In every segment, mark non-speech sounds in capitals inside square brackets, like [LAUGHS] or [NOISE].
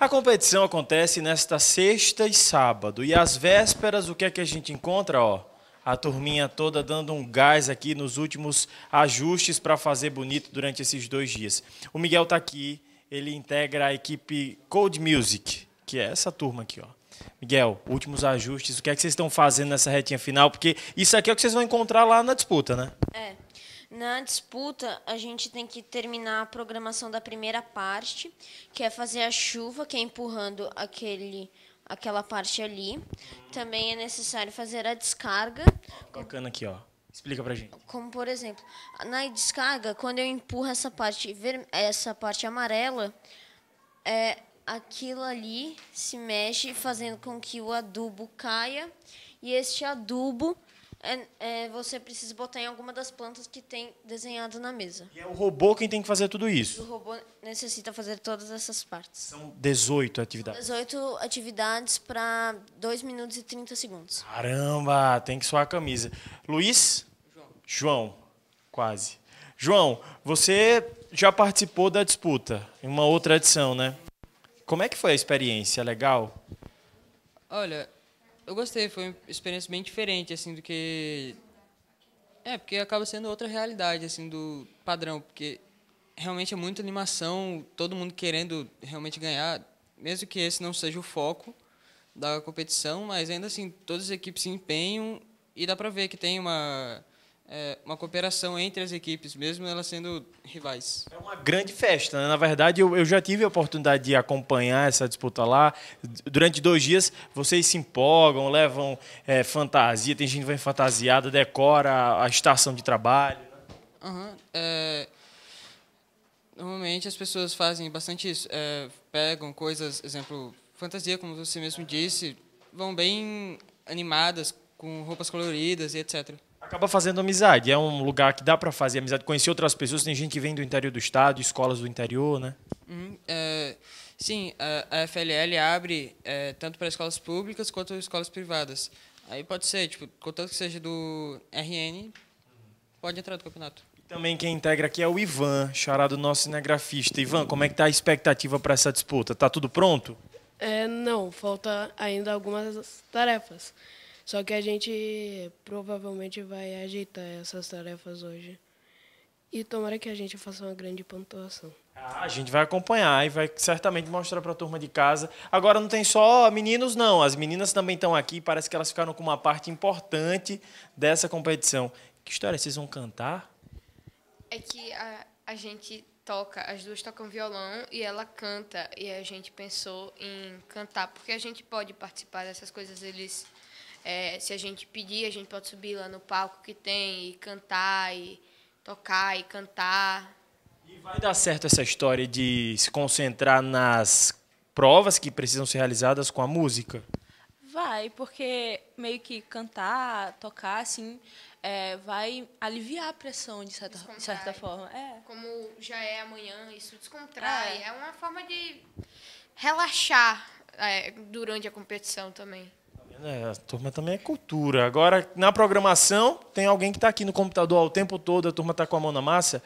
A competição acontece nesta sexta e sábado. E às vésperas, o que é que a gente encontra? Ó, a turminha toda dando um gás aqui nos últimos ajustes para fazer bonito durante esses dois dias. O Miguel está aqui, ele integra a equipe Cold Music, que é essa turma aqui, ó. Miguel, últimos ajustes, o que é que vocês estão fazendo nessa retinha final? Porque isso aqui é o que vocês vão encontrar lá na disputa, né? É. Na disputa, a gente tem que terminar a programação da primeira parte, que é fazer a chuva, que é empurrando aquele aquela parte ali. Também é necessário fazer a descarga. Colocando aqui, ó. Explica pra gente. Como por exemplo, na descarga, quando eu empurro essa parte ver... essa parte amarela, é aquilo ali se mexe fazendo com que o adubo caia e este adubo é, é, você precisa botar em alguma das plantas que tem desenhado na mesa. E é o robô quem tem que fazer tudo isso. O robô necessita fazer todas essas partes. São 18 atividades. São 18 atividades para 2 minutos e 30 segundos. Caramba, tem que suar a camisa. Luiz? João. João, quase. João, você já participou da disputa em uma outra edição, né? Como é que foi a experiência? Legal? Olha, eu gostei, foi uma experiência bem diferente, assim, do que... É, porque acaba sendo outra realidade, assim, do padrão, porque realmente é muita animação, todo mundo querendo realmente ganhar, mesmo que esse não seja o foco da competição, mas ainda assim, todas as equipes se empenham e dá pra ver que tem uma é, uma cooperação entre as equipes, mesmo elas sendo rivais. É uma grande festa. Né? Na verdade, eu, eu, já tive a oportunidade de acompanhar essa disputa lá. Durante dois dias, vocês se empolgam, levam é, fantasia, tem gente que vem fantasiada, decora a, estação de trabalho. Né? Uhum, é... Normalmente as pessoas fazem bastante isso. É, pegam coisas, exemplo, fantasia, como você mesmo disse, vão bem animadas, com roupas coloridas e etc. Acaba fazendo amizade. É um lugar que dá para fazer amizade, conhecer outras pessoas. Tem gente que vem do interior do estado, escolas do interior, né? Uhum, é, sim, a, FLL abre é, tanto para escolas públicas quanto escolas privadas. Aí pode ser, tipo, contanto que seja do RN, pode entrar no campeonato. também quem integra aqui é o Ivan, charado nosso cinegrafista. Ivan, como é que tá a expectativa para essa disputa? Tá tudo pronto? É, não, falta ainda algumas tarefas. Só que a gente provavelmente vai ajeitar essas tarefas hoje. E tomara que a gente faça uma grande pontuação. Ah, a gente vai acompanhar e vai certamente mostrar para a turma de casa. Agora não tem só meninos, não. As meninas também estão aqui. Parece que elas ficaram com uma parte importante dessa competição. Que história? Vocês vão cantar? É que a, a gente toca, as duas tocam violão e ela canta. E a gente pensou em cantar, porque a gente pode participar dessas coisas. Eles é, se a gente pedir, a gente pode subir lá no palco que tem e cantar e tocar e cantar. E vai dar certo essa história de se concentrar nas provas que precisam ser realizadas com a música? Vai, porque meio que cantar, tocar, assim, é, vai aliviar a pressão de certa, de certa forma. É. Como já é amanhã, isso descontrai. É, é uma forma de relaxar é, durante a competição também. É, a turma também é cultura. Agora, na programação, tem alguém que está aqui no computador o tempo todo, a turma está com a mão na massa.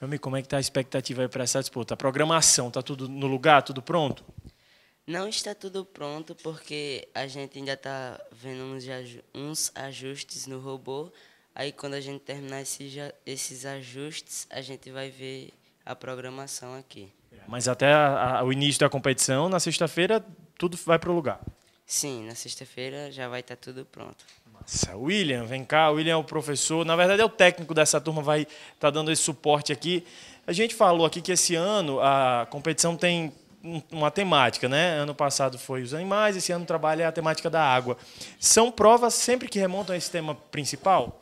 Meu amigo, como é que está a expectativa para essa disputa? A programação, está tudo no lugar, tudo pronto? Não está tudo pronto, porque a gente ainda está vendo uns ajustes no robô. Aí, quando a gente terminar esses ajustes, a gente vai ver a programação aqui. Mas até a, a, o início da competição, na sexta-feira, tudo vai para o lugar. Sim, na sexta-feira já vai estar tá tudo pronto. Nossa, William, vem cá. William é o professor, na verdade é o técnico dessa turma, vai estar tá dando esse suporte aqui. A gente falou aqui que esse ano a competição tem uma temática, né? Ano passado foi os animais, esse ano trabalha é a temática da água. São provas sempre que remontam a esse tema principal?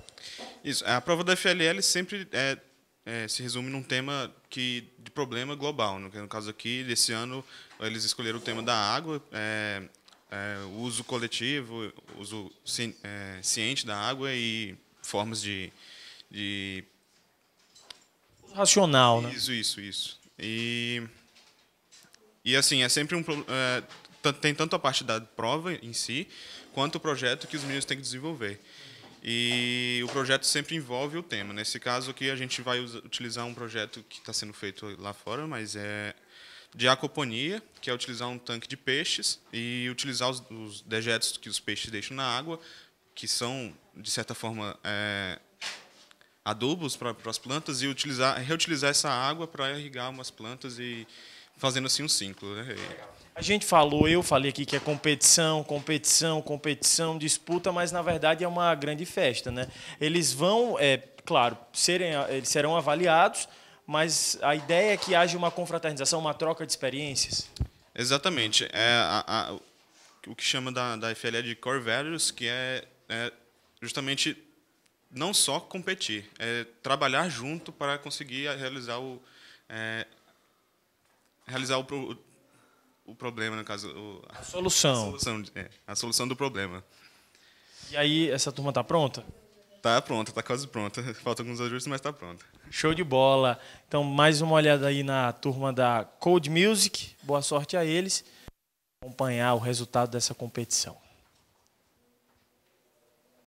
Isso. A prova da FLL sempre é, é, se resume num tema que, de problema global. No, né? é no caso aqui, desse ano, eles escolheram o tema da água. É, é, o uso coletivo, uso ci, é, ciente da água e formas de. de... Racional, isso, né? Isso, isso, isso. E, e assim, é sempre um. É, tem tanto a parte da prova em si, quanto o projeto que os meninos têm que desenvolver. E o projeto sempre envolve o tema. Nesse caso aqui, a gente vai utilizar um projeto que está sendo feito lá fora, mas é de aquaponia, que é utilizar um tanque de peixes e utilizar os, os dejetos que os peixes deixam na água, que são, de certa forma, é, adubos para as plantas, e utilizar, reutilizar essa água para irrigar umas plantas e fazendo assim um ciclo. Né? A gente falou, eu falei aqui que é competição, competição, competição, disputa, mas na verdade é uma grande festa, né? Eles vão, é, claro, serem, eles serão avaliados mas a ideia é que haja uma confraternização, uma troca de experiências. Exatamente. É a, a, o que chama da, da FLE de Core Values, que é, é justamente não só competir, é trabalhar junto para conseguir realizar o é, realizar o, o, o, problema no caso o, a solução a solução, é, a solução do problema. E aí essa turma está pronta? Tá pronta, tá quase pronta. [LAUGHS] Faltam alguns ajustes, mas tá pronta. Show de bola. Então, mais uma olhada aí na turma da Cold Music. Boa sorte a eles. Acompanhar o resultado dessa competição.